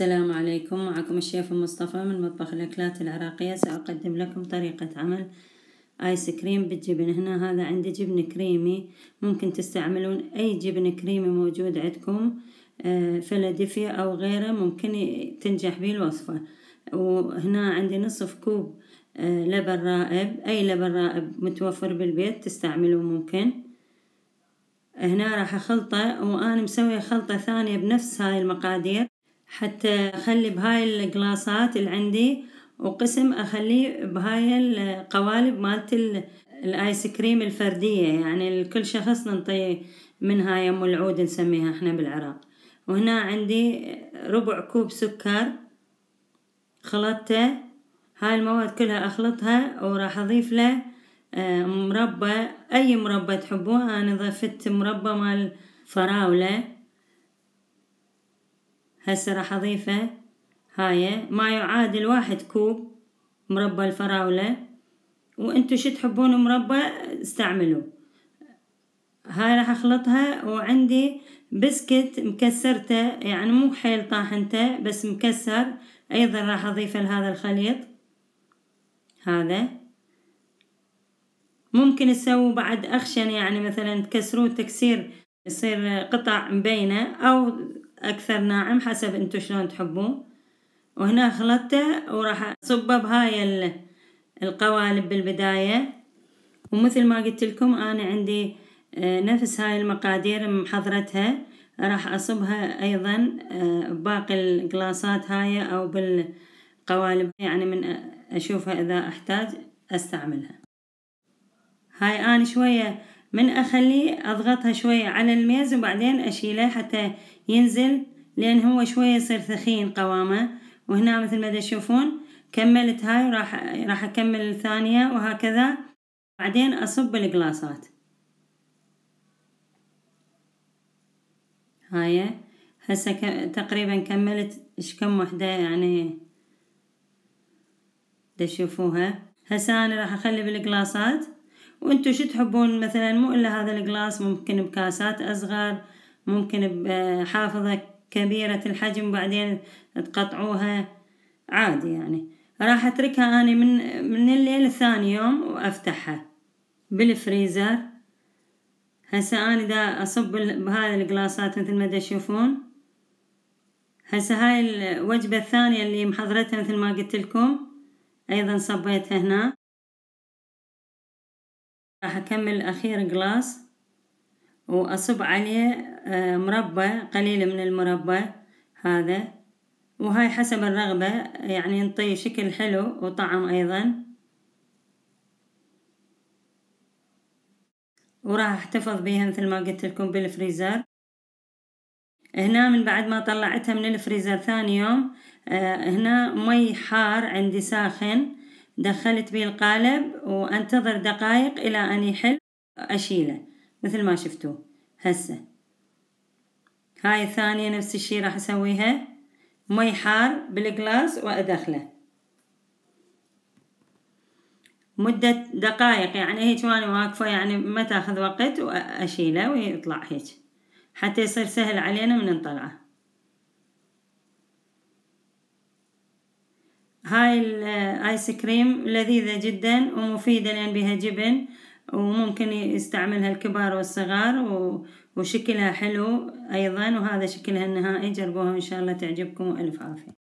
السلام عليكم معكم الشيف مصطفى من مطبخ الأكلات العراقية سأقدم لكم طريقة عمل آيس كريم بالجبن هنا هذا عندي جبن كريمي ممكن تستعملون أي جبن كريمي موجود عندكم آه، فلاديفيا أو غيره ممكن تنجح به الوصفة وهنا عندي نصف كوب آه، لبن رائب أي لبن رائب متوفر بالبيت تستعملوه ممكن هنا راح أخلطه وأنا مسوية خلطة ثانية بنفس هاي المقادير حتى أخلي بهاي الكلاصات اللي عندي وقسم أخليه بهاي القوالب مالت الآيس كريم الفردية يعني لكل شخص ننطي هاي أم العود نسميها احنا بالعراق وهنا عندي ربع كوب سكر خلطته هاي المواد كلها أخلطها وراح أضيف له آه، مربى أي مربى تحبوه أنا ضفت مربى مال فراولة هسه راح أضيفه هاي ما يعادل واحد كوب مربى الفراولة وانتو شو تحبون مربى استعملوا هاي راح اخلطها وعندي بسكت مكسرته يعني مو حيل طاحنته بس مكسر ايضا راح أضيف لهذا الخليط هذا ممكن تسووا بعد اخشن يعني مثلا تكسروه تكسير يصير قطع مبينة او أكثر ناعم حسب انتو شلون تحبوه وهنا خلطته وراح أصبه بهاي القوالب بالبداية ومثل ما قلت لكم أنا عندي آه، نفس هاي المقادير محضرتها راح أصبها أيضا آه، بباقي الكلاصات هاي أو بالقوالب يعني من آه، أشوفها إذا أحتاج أستعملها هاي أنا شوية من أخليه أضغطها شوية على الميز وبعدين أشيله حتى ينزل لان هو شوية يصير ثخين قوامه وهنا مثل ما تشوفون كملت هاي وراح راح اكمل الثانية وهكذا بعدين اصب الجلاسات هاي هسه تقريبا كملت ايش كم وحدة يعني تشوفوها هسه انا راح اخلي بالجلاسات وانتو شو تحبون مثلا مو الا هذا الجلاس ممكن بكاسات اصغر ممكن بحافظة كبيرة الحجم وبعدين تقطعوها عادي يعني راح اتركها اني من من الليل ثاني يوم وافتحها بالفريزر هسا اني دا اصب بهاي القلاصات مثل ما تشوفون هسا هاي الوجبة الثانية اللي محضرتها مثل ما قلت لكم ايضا صبيتها هنا راح اكمل اخير قلاص وأصب عليه آه، مربى قليل من المربى هذا وهاي حسب الرغبة يعني ينطي شكل حلو وطعم أيضا وراح احتفظ بيها مثل ما قلت لكم بالفريزر هنا من بعد ما طلعتها من الفريزر ثاني يوم آه، هنا مي حار عندي ساخن دخلت بيه القالب وانتظر دقائق الى ان يحل اشيله مثل ما شفتوا هسه هاي الثانية نفس الشي راح اسويها مي حار بالجلاس وادخله مدة دقائق يعني هيك وانا واقفة يعني ما تاخذ وقت واشيله ويطلع هيك حتى يصير سهل علينا من نطلعه هاي الايس كريم لذيذة جدا ومفيدة لان بها جبن وممكن يستعملها الكبار والصغار و... وشكلها حلو أيضا وهذا شكلها النهائي جربوها إن شاء الله تعجبكم وألف عافية